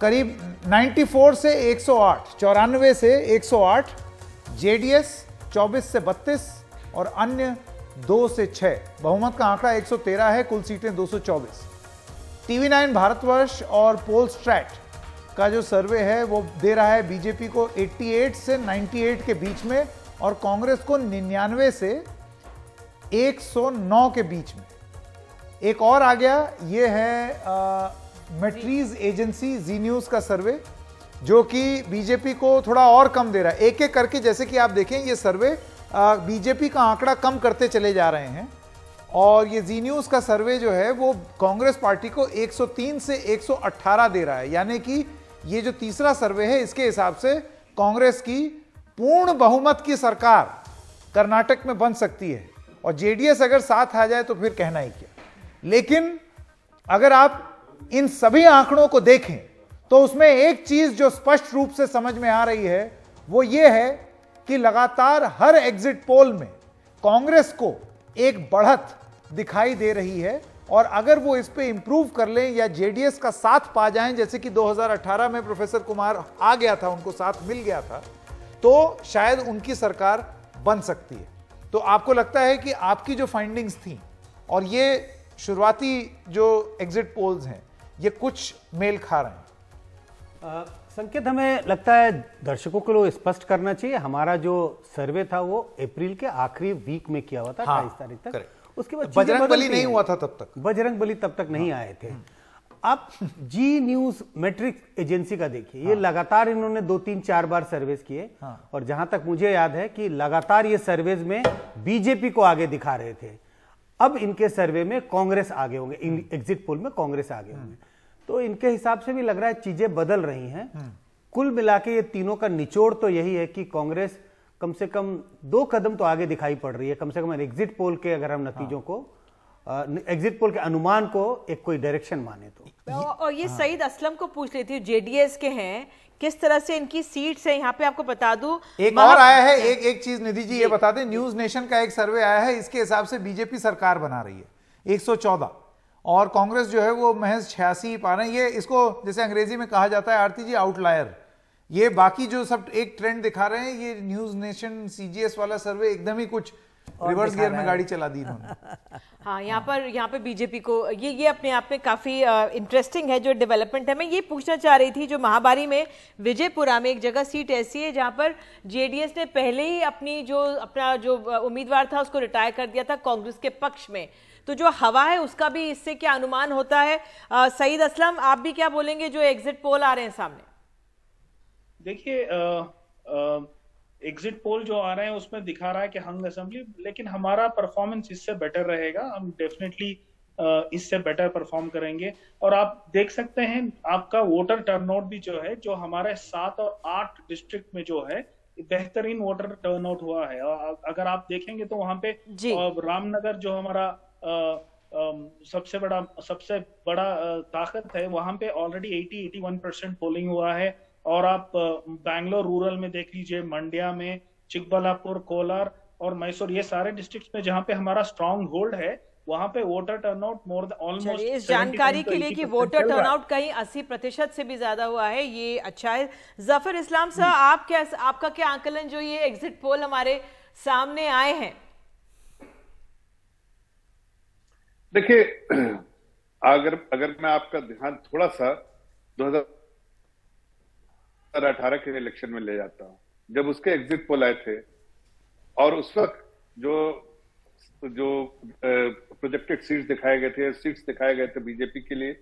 करीब 94 से 108 चौरानवे से 108 जेडीएस 24 से 32 और अन्य 2 से 6 बहुमत का आंकड़ा 113 है कुल सीटें 224 टीवी नाइन भारतवर्ष और पोल स्ट्रैट का जो सर्वे है वो दे रहा है बीजेपी को 88 से 98 के बीच में और कांग्रेस को 99 से 109 के बीच में एक और आ गया ये है मेट्रीज एजेंसी जी न्यूज़ का सर्वे जो कि बीजेपी को थोड़ा और कम दे रहा है एक एक करके जैसे कि आप देखें ये सर्वे बीजेपी का आंकड़ा कम करते चले जा रहे हैं और ये जी न्यूज़ का सर्वे जो है वो कांग्रेस पार्टी को 103 से 118 दे रहा है यानी कि ये जो तीसरा सर्वे है इसके हिसाब से कांग्रेस की पूर्ण बहुमत की सरकार कर्नाटक में बन सकती है और जेडीएस अगर साथ आ जाए तो फिर कहना ही क्या लेकिन अगर आप इन सभी आंकड़ों को देखें तो उसमें एक चीज जो स्पष्ट रूप से समझ में आ रही है वो ये है कि लगातार हर एग्जिट पोल में कांग्रेस को एक बढ़त दिखाई दे रही है और अगर वो इस पर इम्प्रूव कर लें या जेडीएस का साथ पा जाएं जैसे कि 2018 में प्रोफेसर कुमार आ गया था उनको साथ मिल गया था तो शायद उनकी सरकार बन सकती है तो आपको लगता है कि आपकी जो फाइंडिंग्स थी और ये शुरुआती जो एग्जिट पोल्स हैं ये कुछ मेल खा रहे हैं संकेत हमें लगता है दर्शकों को स्पष्ट करना चाहिए हमारा जो सर्वे था वो अप्रैल के आखिरी वीक में किया हुआ था हाँ, अट्ठाईस हाँ, तारीख तक उसके बाद बजरंग बली नहीं हुआ था तब तक बजरंग बली तब तक नहीं आए थे आप जी न्यूज मेट्रिक एजेंसी का देखिए ये हाँ। लगातार इन्होंने दो तीन चार बार सर्वेस किए हाँ। और जहां तक मुझे याद है कि लगातार ये सर्वे में बीजेपी को आगे दिखा रहे थे अब इनके सर्वे में कांग्रेस आगे होंगे हम्म। एग्जिट पोल में कांग्रेस आगे होंगे हम्म। तो इनके हिसाब से भी लग रहा है चीजें बदल रही हैं हम्म। कुल मिला के ये तीनों का निचोड़ तो यही है कि कांग्रेस कम से कम दो कदम तो आगे दिखाई पड़ रही है कम से कम एग्जिट पोल के अगर हम नतीजों हाँ। को एग्जिट पोल के अनुमान को एक कोई डायरेक्शन माने तो और ये हाँ। सईद असलम को पूछ लेती हूँ जेडीएस के हैं किस तरह से इनकी सीट्स हैं यहाँ पे आपको बता दू एक और आया है एक एक चीज निधि जी ये बता दें न्यूज नेशन का एक सर्वे आया है इसके हिसाब से बीजेपी सरकार बना रही है 114 और कांग्रेस जो है वो महज छियासी पा रहे हैं ये इसको जैसे अंग्रेजी में कहा जाता है आरती जी आउटलायर ये बाकी जो सब एक ट्रेंड दिखा रहे हैं ये न्यूज नेशन सीजीएस वाला सर्वे एकदम ही कुछ रिवर्स गियर में गाड़ी चला दी इन्होंने (laughs) हाँ यहाँ पर यहाँ पे बीजेपी को ये ये अपने आप में काफी इंटरेस्टिंग है जो डेवलपमेंट है मैं ये पूछना चाह रही थी जो महाबारी में विजयपुरा में एक जगह सीट ऐसी है जहाँ पर जेडीएस ने पहले ही अपनी जो अपना जो उम्मीदवार था उसको रिटायर कर दिया था कांग्रेस के पक्ष में तो जो हवा है उसका भी इससे क्या अनुमान होता है सईद असलम आप भी क्या बोलेंगे जो एग्जिट पोल आ रहे हैं सामने देखिए एग्जिट पोल जो आ रहे हैं उसमें दिखा रहा है कि हंग असेंबली लेकिन हमारा परफॉर्मेंस इससे बेटर रहेगा हम डेफिनेटली इससे बेटर परफॉर्म करेंगे और आप देख सकते हैं आपका वोटर टर्नआउट भी जो है जो हमारे सात और आठ डिस्ट्रिक्ट में जो है बेहतरीन वोटर टर्नआउट हुआ है अगर आप देखेंगे तो वहां पे रामनगर जो हमारा आ, आ, सबसे बड़ा सबसे बड़ा ताकत है वहां पे ऑलरेडी 80 81 परसेंट पोलिंग हुआ है और आप बैंगलोर रूरल में देख लीजिए मंडिया में चिकबलापुर कोलार और मैसूर ये सारे डिस्ट्रिक्ट्स में जहाँ पे हमारा स्ट्रांग होल्ड है वहां पे वोटर टर्नआउट मोर ऑलमोस्ट इस जानकारी के तो लिए कि वोटर टर्नआउट कहीं अस्सी प्रतिशत से भी ज्यादा हुआ है ये अच्छा है जफर इस्लाम सर हम्म। आप क्या आपका क्या आंकलन जो ये एग्जिट पोल हमारे सामने आए हैं देखिए (clears throat) अगर अगर मैं आपका ध्यान थोड़ा सा 2018 के इलेक्शन में ले जाता हूँ जब उसके एग्जिट पोल आए थे और उस वक्त जो जो प्रोजेक्टेड सीट्स दिखाए गए थे सीट्स दिखाए गए थे बीजेपी के लिए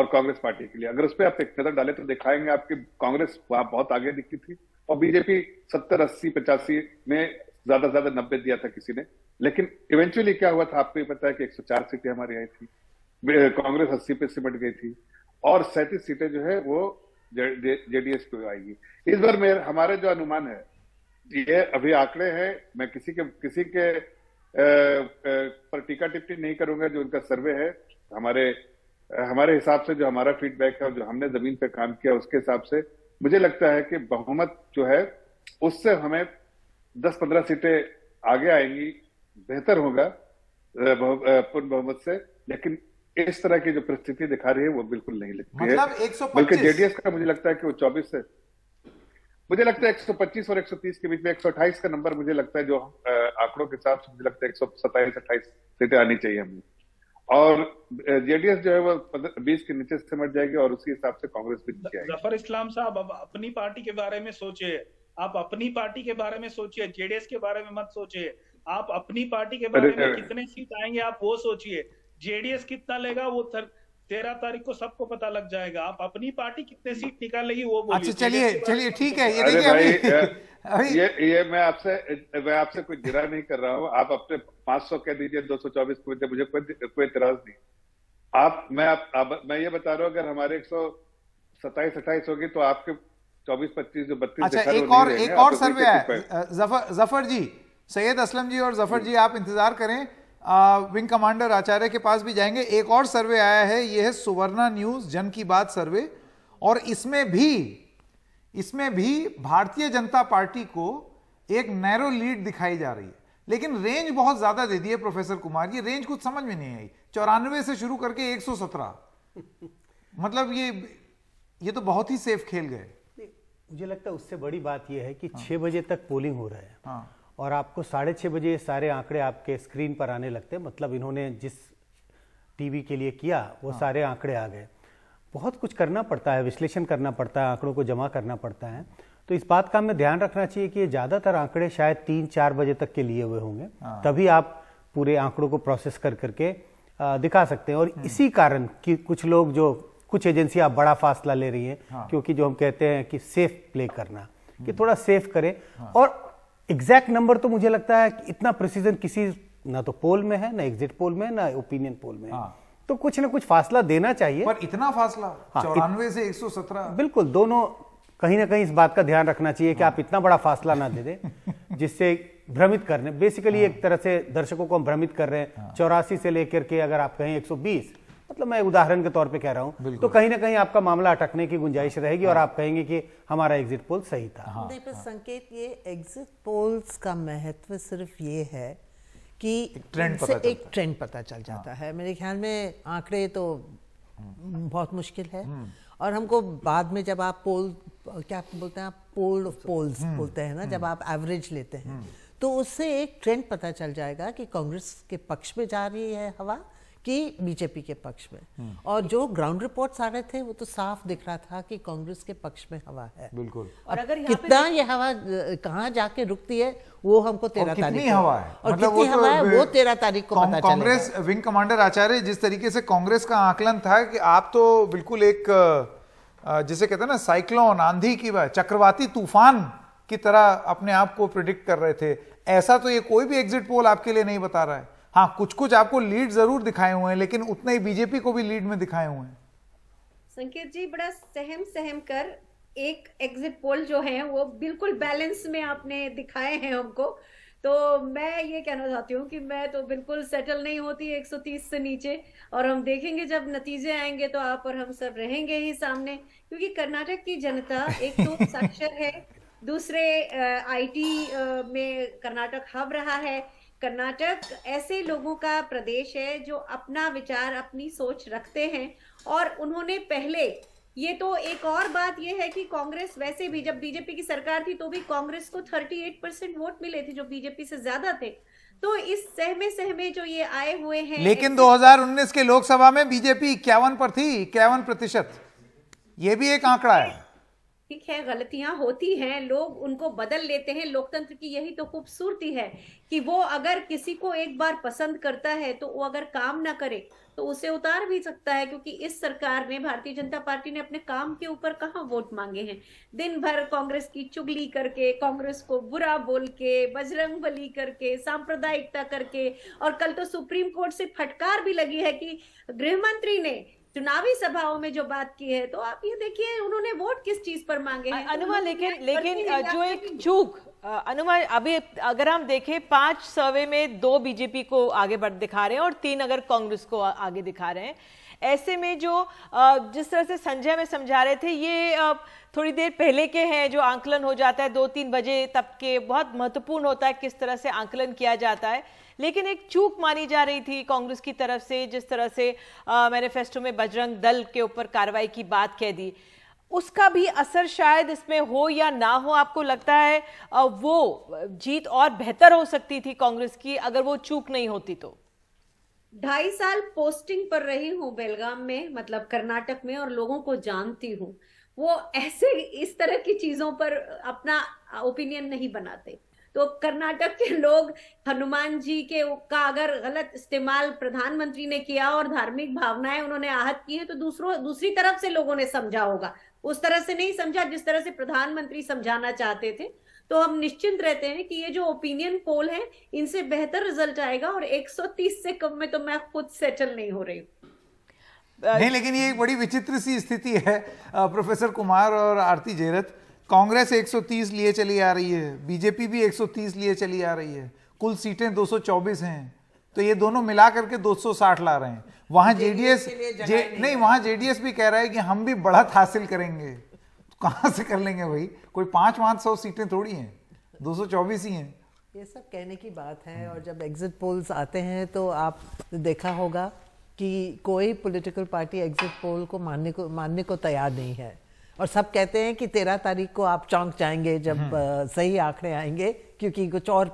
और कांग्रेस पार्टी के लिए अगर उस पर आप एक नजर डाले तो दिखाएंगे आपकी कांग्रेस वहां बहुत आगे दिखी थी और बीजेपी सत्तर अस्सी पचासी में ज्यादा से ज्यादा नब्बे दिया था किसी ने लेकिन इवेंचुअली क्या हुआ था आपको ये पता है कि 104 सीटें हमारी आई थी कांग्रेस अस्सी पे सिमट गई थी और सैंतीस सीटें जो है वो जेडीएस को आएगी इस बार मेरे हमारे जो अनुमान है ये अभी आंकड़े हैं मैं किसी के किसी के पर टीका टिप्पणी नहीं करूंगा जो उनका सर्वे है हमारे हमारे हिसाब से जो हमारा फीडबैक है और जो हमने जमीन पर काम किया उसके हिसाब से मुझे लगता है कि बहुमत जो है उससे हमें 10-15 सीटें आगे आएंगी बेहतर होगा पूर्ण बहुमत से लेकिन इस तरह की जो परिस्थिति दिखा रही है वो बिल्कुल नहीं लगती मतलब है बल्कि जेडीएस का मुझे लगता है कि वो चौबीस है मुझे लगता है 125 और 130 के बीच में 128 का नंबर मुझे लगता है जो आंकड़ों के हिसाब से मुझे लगता है 127 अट्ठाईस सीटें आनी चाहिए हमें और जेडीएस जो है वो बीस के नीचे सिमट जाएगी और उसी हिसाब से कांग्रेस भी नीचे जफर इस्लाम साहब अब अपनी पार्टी के बारे में सोचिए आप अपनी पार्टी के बारे में सोचिए जेडीएस के बारे में मत सोचिए आप अपनी पार्टी के बारे में कितने सीट आएंगे आप वो सोचिए जेडीएस कितना लेगा वो तेरह तारीख को सबको पता लग जाएगा आप अपनी पार्टी कितने सीट निकालेगी वो अच्छा चलिए चलिए ठीक है ये देखिए अभी ये ये मैं आपसे मैं आपसे कोई गिरा नहीं कर रहा हूँ आप अपने 500 कह दीजिए 224 चौबीस दीजिए मुझे कोई कोई इतराज नहीं आप मैं आप, आप मैं ये बता रहा हूँ अगर हमारे एक सौ सत्ताईस अट्ठाईस होगी तो आपके चौबीस पच्चीस जो बत्तीस अच्छा एक और एक और सर्वे है जफर जफर जी सैयद असलम जी और जफर जी आप इंतजार करें विंग कमांडर आचार्य के पास भी जाएंगे एक और सर्वे आया है यह है सुवर्णा न्यूज जन की बात सर्वे और इसमें भी इसमें भी भारतीय जनता पार्टी को एक नैरो लीड दिखाई जा रही है लेकिन रेंज बहुत ज्यादा दे दी है प्रोफेसर कुमार ये रेंज कुछ समझ में नहीं आई चौरानवे से शुरू करके 117 (laughs) मतलब ये ये तो बहुत ही सेफ खेल गए मुझे लगता है उससे बड़ी बात यह है कि हाँ। छह बजे तक पोलिंग हो रहा है हाँ। और आपको साढ़े छः बजे सारे आंकड़े आपके स्क्रीन पर आने लगते मतलब इन्होंने जिस टीवी के लिए किया वो हाँ। सारे आंकड़े आ गए बहुत कुछ करना पड़ता है विश्लेषण करना पड़ता है आंकड़ों को जमा करना पड़ता है तो इस बात का हमें ध्यान रखना चाहिए कि ज़्यादातर आंकड़े शायद तीन चार बजे तक के लिए हुए होंगे हाँ। तभी आप पूरे आंकड़ों को प्रोसेस कर करके दिखा सकते हैं और हम्म। इसी कारण कि कुछ लोग जो कुछ एजेंसियां बड़ा फासला ले रही हैं हाँ। क्योंकि जो हम कहते हैं कि सेफ प्ले करना कि हम्म। थोड़ा सेफ करें हाँ। और एग्जैक्ट नंबर तो मुझे लगता है कि इतना प्रिसीजन किसी ना तो पोल में है ना एग्जिट पोल में ना ओपिनियन पोल में हाँ। तो कुछ ना कुछ फासला देना चाहिए पर इतना फासला हाँ, चौरानवे से सत्रह बिल्कुल दोनों कहीं ना कहीं इस बात का ध्यान रखना चाहिए कि हाँ। आप इतना बड़ा फासला ना दे दें (laughs) जिससे भ्रमित करने बेसिकली हाँ। एक तरह से दर्शकों को हम भ्रमित कर रहे हैं हाँ। चौरासी से लेकर के अगर आप कहें 120 मतलब मैं उदाहरण के तौर पे कह रहा हूँ तो कहीं ना कहीं आपका मामला अटकने की गुंजाइश रहेगी और हाँ। आप कहेंगे कि हमारा एग्जिट पोल सही था हाँ, हाँ। संकेत ये एग्जिट पोल्स का महत्व सिर्फ ये है कि एक ट्रेंड पता एक ट्रेंड पता चल जाता हाँ। है मेरे ख्याल में आंकड़े तो हम्म। बहुत मुश्किल है हम्म। और हमको बाद में जब आप पोल क्या बोलते हैं आप पोल पोल्स हम्म। बोलते हैं ना जब आप एवरेज लेते हैं तो उससे एक ट्रेंड पता चल जाएगा कि कांग्रेस के पक्ष में जा रही है हवा कि बीजेपी के पक्ष में और जो ग्राउंड रिपोर्ट्स आ रहे थे वो तो साफ दिख रहा था कि कांग्रेस के पक्ष में हवा है बिल्कुल और अगर कितना ये हवा कहाँ जाके रुकती है वो हमको तेरह तारीख हवा है और मतलब कितनी तो हवा है वो तेरह तारीख को कांग्रेस विंग कमांडर आचार्य जिस तरीके से कांग्रेस का आकलन था कि आप तो बिल्कुल एक जिसे कहते हैं ना साइक्लोन आंधी की चक्रवाती तूफान की तरह अपने आप को प्रिडिक्ट कर रहे थे ऐसा तो ये कोई भी एग्जिट पोल आपके लिए नहीं बता रहा है हाँ कुछ कुछ आपको लीड जरूर दिखाए हुए हैं लेकिन उतने ही बीजेपी को भी लीड में दिखाए हुए हैं संकेत जी बड़ा सहम सहम कर एक एग्जिट पोल जो है वो बिल्कुल बैलेंस में आपने दिखाए हैं हमको तो मैं ये कहना चाहती हूँ कि मैं तो बिल्कुल सेटल नहीं होती 130 से नीचे और हम देखेंगे जब नतीजे आएंगे तो आप और हम सब रहेंगे ही सामने क्योंकि कर्नाटक की जनता एक तो (laughs) साक्षर है दूसरे आईटी में कर्नाटक हब रहा है कर्नाटक ऐसे लोगों का प्रदेश है जो अपना विचार अपनी सोच रखते हैं और उन्होंने पहले ये तो एक और बात यह है कि कांग्रेस वैसे भी जब बीजेपी की सरकार थी तो भी कांग्रेस को 38 परसेंट वोट मिले थे जो बीजेपी से ज्यादा थे तो इस सहमे सहमे जो ये आए हुए हैं लेकिन 2019 के लोकसभा में बीजेपी इक्यावन पर थी इक्यावन प्रतिशत ये भी एक आंकड़ा है ठीक है गलतियां होती हैं लोग उनको बदल लेते हैं लोकतंत्र की यही तो खूबसूरती है कि वो अगर किसी को एक बार पसंद करता है तो वो अगर काम ना करे तो उसे उतार भी सकता है क्योंकि इस सरकार ने भारतीय जनता पार्टी ने अपने काम के ऊपर कहाँ वोट मांगे हैं दिन भर कांग्रेस की चुगली करके कांग्रेस को बुरा बोल के बजरंग बली करके सांप्रदायिकता करके और कल तो सुप्रीम कोर्ट से फटकार भी लगी है कि गृह मंत्री ने चुनावी सभाओं में जो बात की है तो आप ये देखिए उन्होंने वोट किस चीज पर मांगे हैं अनुभव लेकिन लेकिन जो एक चूक अनुमा अभी अगर हम देखें पांच सर्वे में दो बीजेपी को आगे बढ़ दिखा रहे हैं और तीन अगर कांग्रेस को आगे दिखा रहे हैं ऐसे में जो जिस तरह से संजय में समझा रहे थे ये थोड़ी देर पहले के हैं जो आंकलन हो जाता है दो तीन बजे तक के बहुत महत्वपूर्ण होता है किस तरह से आंकलन किया जाता है लेकिन एक चूक मानी जा रही थी कांग्रेस की तरफ से जिस तरह से मैनिफेस्टो में बजरंग दल के ऊपर कार्रवाई की बात कह दी उसका भी असर शायद इसमें हो या ना हो आपको लगता है वो जीत और बेहतर हो सकती थी कांग्रेस की अगर वो चूक नहीं होती तो ढाई साल पोस्टिंग पर रही हूँ बेलगाम में मतलब कर्नाटक में और लोगों को जानती हूँ वो ऐसे इस तरह की चीजों पर अपना ओपिनियन नहीं बनाते तो कर्नाटक के लोग हनुमान जी के का अगर गलत इस्तेमाल प्रधानमंत्री ने किया और धार्मिक भावनाएं उन्होंने आहत की है तो दूसरों दूसरी तरफ से लोगों ने समझा होगा उस तरह से नहीं समझा जिस तरह से प्रधानमंत्री समझाना चाहते थे तो हम निश्चिंत रहते हैं कि ये जो ओपिनियन पोल है इनसे बेहतर रिजल्ट आएगा और 130 से कम में तो मैं खुद सेटल नहीं हो रही हूँ नहीं लेकिन ये एक बड़ी विचित्र सी स्थिति है प्रोफेसर कुमार और आरती जेरत कांग्रेस 130 लिए चली आ रही है बीजेपी भी 130 लिए चली आ रही है कुल सीटें 224 हैं तो ये दोनों मिला करके 260 ला रहे हैं वहाँ जेडीएस जे नहीं वहाँ जेडीएस भी कह रहा है कि हम भी बढ़त हासिल करेंगे तो कहाँ से कर लेंगे भाई कोई पाँच पाँच सौ सीटें थोड़ी हैं दो सौ चौबीस ही हैं ये सब कहने की बात है और जब एग्जिट पोल्स आते हैं तो आप देखा होगा कि कोई पॉलिटिकल पार्टी एग्जिट पोल को मानने को मानने को तैयार नहीं है और सब कहते हैं कि तेरह तारीख को आप चौंक जाएंगे जब हम्म। सही आंकड़े आएंगे क्योंकि कुछ और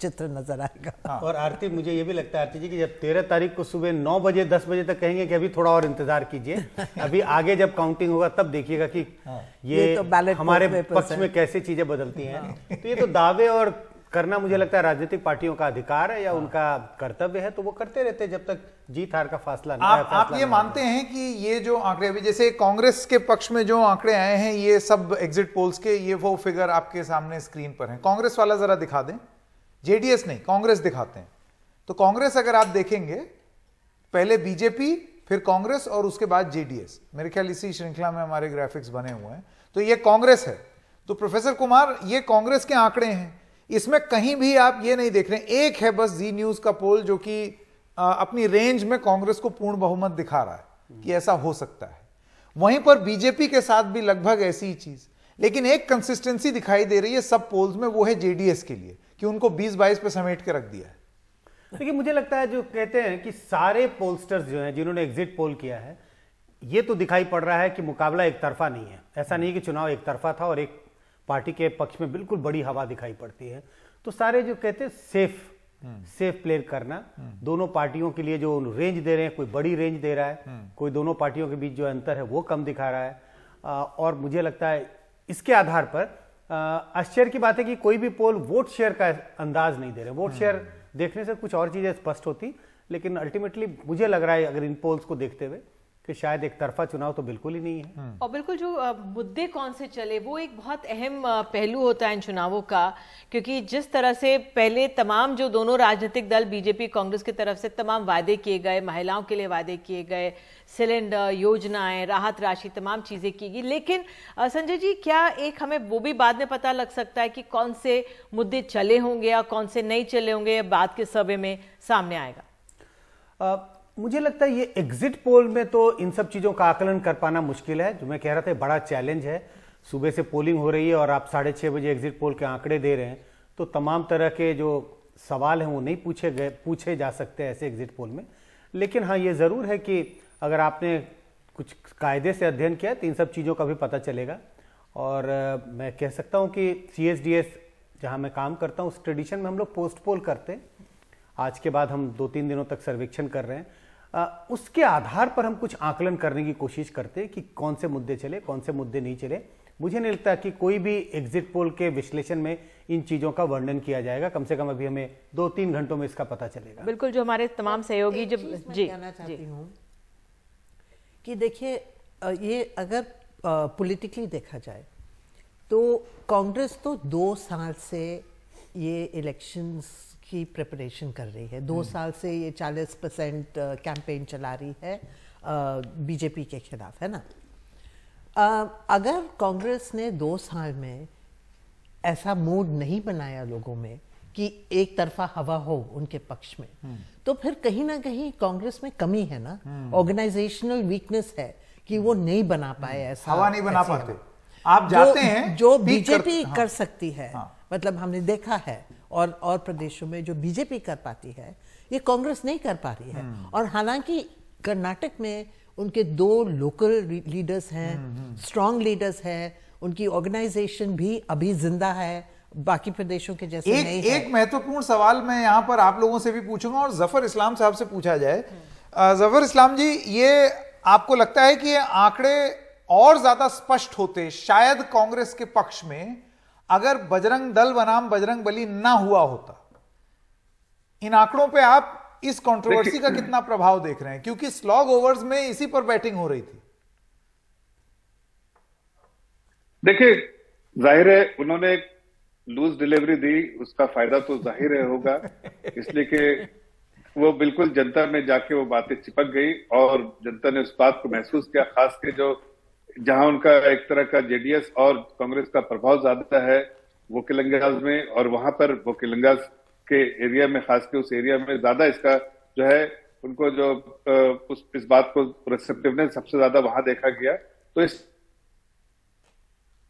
चित्र नजर आएगा हाँ। और आरती मुझे ये भी लगता है आरती जी कि जब तेरह तारीख को सुबह नौ बजे दस बजे तक कहेंगे कि अभी थोड़ा और इंतजार कीजिए (laughs) अभी आगे जब काउंटिंग होगा तब देखिएगा कि हाँ। ये, ये तो हमारे पक्ष में कैसे चीजें बदलती हैं हाँ। तो ये तो दावे और करना मुझे लगता है राजनीतिक पार्टियों का अधिकार है या हाँ। उनका कर्तव्य है तो वो करते रहते हैं जब तक जीत हार का फासला नहीं आप, फासला आप ये मानते हैं कि ये जो आंकड़े अभी जैसे कांग्रेस के पक्ष में जो आंकड़े आए हैं ये सब एग्जिट पोल्स के ये वो फिगर आपके सामने स्क्रीन पर है कांग्रेस वाला जरा दिखा दें जेडीएस नहीं कांग्रेस दिखाते हैं तो कांग्रेस अगर आप देखेंगे पहले बीजेपी फिर कांग्रेस और उसके बाद जेडीएस मेरे ख्याल इसी श्रृंखला में हमारे ग्राफिक्स बने हुए हैं तो ये कांग्रेस है तो प्रोफेसर कुमार ये कांग्रेस के आंकड़े हैं इसमें कहीं भी आप ये नहीं देख रहे एक है बस जी न्यूज का पोल जो कि अपनी रेंज में कांग्रेस को पूर्ण बहुमत दिखा रहा है कि ऐसा हो सकता है वहीं पर बीजेपी के साथ भी लगभग ऐसी ही चीज लेकिन एक कंसिस्टेंसी दिखाई दे रही है सब पोल्स में वो है जेडीएस के लिए कि उनको 20-22 पे समेट के रख दिया है देखिए मुझे लगता है जो कहते हैं कि सारे पोलस्टर्स जो हैं जिन्होंने एग्जिट पोल किया है ये तो दिखाई पड़ रहा है कि मुकाबला एक तरफा नहीं है ऐसा नहीं कि चुनाव एक तरफा था और एक पार्टी के पक्ष में बिल्कुल बड़ी हवा दिखाई पड़ती है तो सारे जो कहते हैं सेफ हम्म। सेफ प्ले करना हम्म। दोनों पार्टियों के लिए जो रेंज दे रहे हैं कोई बड़ी रेंज दे रहा है हम्म। कोई दोनों पार्टियों के बीच जो अंतर है वो कम दिखा रहा है आ, और मुझे लगता है इसके आधार पर आश्चर्य की बात है कि कोई भी पोल वोट शेयर का अंदाज नहीं दे रहे वोट शेयर देखने से कुछ और चीजें स्पष्ट होती लेकिन अल्टीमेटली मुझे लग रहा है अगर इन पोल्स को देखते हुए कि शायद एक तरफा चुनाव तो बिल्कुल ही नहीं है हम्म। और बिल्कुल जो मुद्दे कौन से चले वो एक बहुत अहम पहलू होता है इन चुनावों का क्योंकि जिस तरह से पहले तमाम जो दोनों राजनीतिक दल बीजेपी कांग्रेस की तरफ से तमाम वादे किए गए महिलाओं के लिए वादे किए गए सिलेंडर योजनाएं राहत राशि तमाम चीज़ें की गई लेकिन संजय जी क्या एक हमें वो भी बाद में पता लग सकता है कि कौन से मुद्दे चले होंगे या कौन से नहीं चले होंगे बाद के सर्वे में सामने आएगा मुझे लगता है ये एग्जिट पोल में तो इन सब चीज़ों का आकलन कर पाना मुश्किल है जो मैं कह रहा था बड़ा चैलेंज है सुबह से पोलिंग हो रही है और आप साढ़े छह बजे एग्जिट पोल के आंकड़े दे रहे हैं तो तमाम तरह के जो सवाल हैं वो नहीं पूछे गए पूछे जा सकते ऐसे एग्जिट पोल में लेकिन हाँ ये ज़रूर है कि अगर आपने कुछ कायदे से अध्ययन किया तो इन सब चीज़ों का भी पता चलेगा और मैं कह सकता हूँ कि सी एस डी एस जहाँ मैं काम करता हूँ उस ट्रेडिशन में हम लोग पोस्ट पोल करते हैं आज के बाद हम दो तीन दिनों तक सर्वेक्षण कर रहे हैं उसके आधार पर हम कुछ आकलन करने की कोशिश करते कि कौन से मुद्दे चले कौन से मुद्दे नहीं चले मुझे नहीं लगता कि कोई भी एग्जिट पोल के विश्लेषण में इन चीजों का वर्णन किया जाएगा कम से कम अभी हमें दो तीन घंटों में इसका पता चलेगा बिल्कुल जो हमारे तमाम तो सहयोगी जो जी कहना चाहती हूँ कि देखिए ये अगर पॉलिटिकली देखा जाए तो कांग्रेस तो दो साल से ये इलेक्शंस की प्रिपरेशन कर रही है दो हम्म। साल से ये चालीस परसेंट कैंपेन चला रही है बीजेपी के खिलाफ है ना अगर कांग्रेस ने दो साल में ऐसा मूड नहीं बनाया लोगों में कि एक तरफा हवा हो उनके पक्ष में हम्म। तो फिर कहीं ना कहीं कांग्रेस में कमी है ना ऑर्गेनाइजेशनल हम्म। वीकनेस है कि वो नहीं बना पाए ऐसा हवा नहीं बना पाते आप जाते हैं जो बीजेपी कर, हाँ। कर सकती है हाँ। मतलब हमने देखा है और और प्रदेशों में जो बीजेपी कर पाती है ये कांग्रेस नहीं कर पा रही है हम्म। और हालांकि कर्नाटक में उनके दो लोकल लीडर्स हैं हम्म, हम्म। स्ट्रांग लीडर्स हैं उनकी ऑर्गेनाइजेशन भी अभी जिंदा है बाकी प्रदेशों के जैसे एक, नहीं एक महत्वपूर्ण सवाल मैं यहाँ पर आप लोगों से भी पूछूंगा और जफर इस्लाम साहब से पूछा जाए जफर इस्लाम जी ये आपको लगता है कि आंकड़े और ज्यादा स्पष्ट होते शायद कांग्रेस के पक्ष में अगर बजरंग दल बनाम बजरंग बली ना हुआ होता इन आंकड़ों पे आप इस कंट्रोवर्सी का कितना प्रभाव देख रहे हैं क्योंकि स्लॉग ओवर्स में इसी पर बैटिंग हो रही थी देखिए जाहिर है उन्होंने लूज डिलीवरी दी उसका फायदा तो जाहिर है होगा (laughs) इसलिए कि वो बिल्कुल जनता में जाके वो बातें चिपक गई और जनता ने उस बात को महसूस किया खास के जो जहां उनका एक तरह का जेडीएस और कांग्रेस का प्रभाव ज्यादा है वो किलंगाज में और वहां पर वो किलंगाज के एरिया में खासकर उस एरिया में ज्यादा इसका जो है उनको जो उस इस बात को रिसेप्टिवनेस सबसे ज्यादा वहां देखा गया तो इस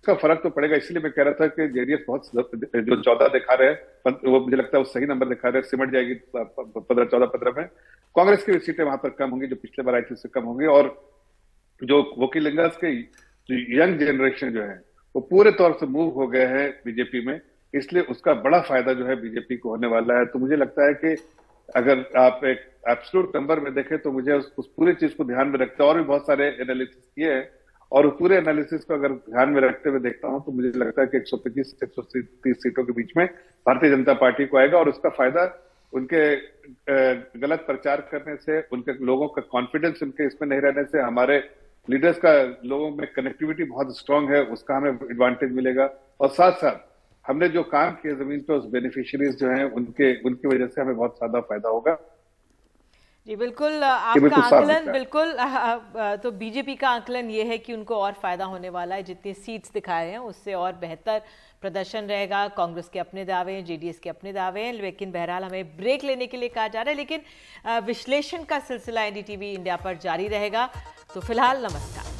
का फर्क तो पड़ेगा इसलिए मैं कह रहा था कि जेडीएस बहुत जो चौदह दिखा रहे हैं वो मुझे लगता है वो सही नंबर दिखा रहे हैं सिमट जाएगी पंद्रह चौदह पंद्रह में कांग्रेस की सीटें वहां पर कम होंगी जो पिछले बार आई थी उससे कम होंगी और जो लिंगास के जो यंग जनरेशन जो है वो पूरे तौर से मूव हो गए हैं बीजेपी में इसलिए उसका बड़ा फायदा जो है बीजेपी को होने वाला है तो मुझे लगता है कि अगर आप एक एब्सोलूट नंबर में देखें तो मुझे उस, उस पूरे चीज को ध्यान में रखते और भी बहुत सारे एनालिसिस किए हैं और उस पूरे एनालिसिस को अगर ध्यान में रखते हुए देखता हूं तो मुझे लगता है कि एक से 130 सीटों के बीच में भारतीय जनता पार्टी को आएगा और उसका फायदा उनके गलत प्रचार करने से उनके लोगों का कॉन्फिडेंस उनके इसमें नहीं रहने से हमारे लीडर्स का लोगों में कनेक्टिविटी बहुत स्ट्रांग है उसका हमें एडवांटेज मिलेगा और साथ साथ हमने जो काम किया जमीन पे उस बेनिफिशरीज जो हैं उनके उनकी वजह से हमें बहुत ज्यादा फायदा होगा जी बिल्कुल आपका आंकलन बिल्कुल तो बीजेपी का आंकलन ये है कि उनको और फायदा होने वाला है जितनी सीट्स दिखाए हैं उससे और बेहतर प्रदर्शन रहेगा कांग्रेस के अपने दावे हैं जेडीएस के अपने दावे हैं लेकिन बहरहाल हमें ब्रेक लेने के लिए कहा जा रहा है लेकिन विश्लेषण का सिलसिला एनडीटीवी इंडिया पर जारी रहेगा तो फिलहाल नमस्कार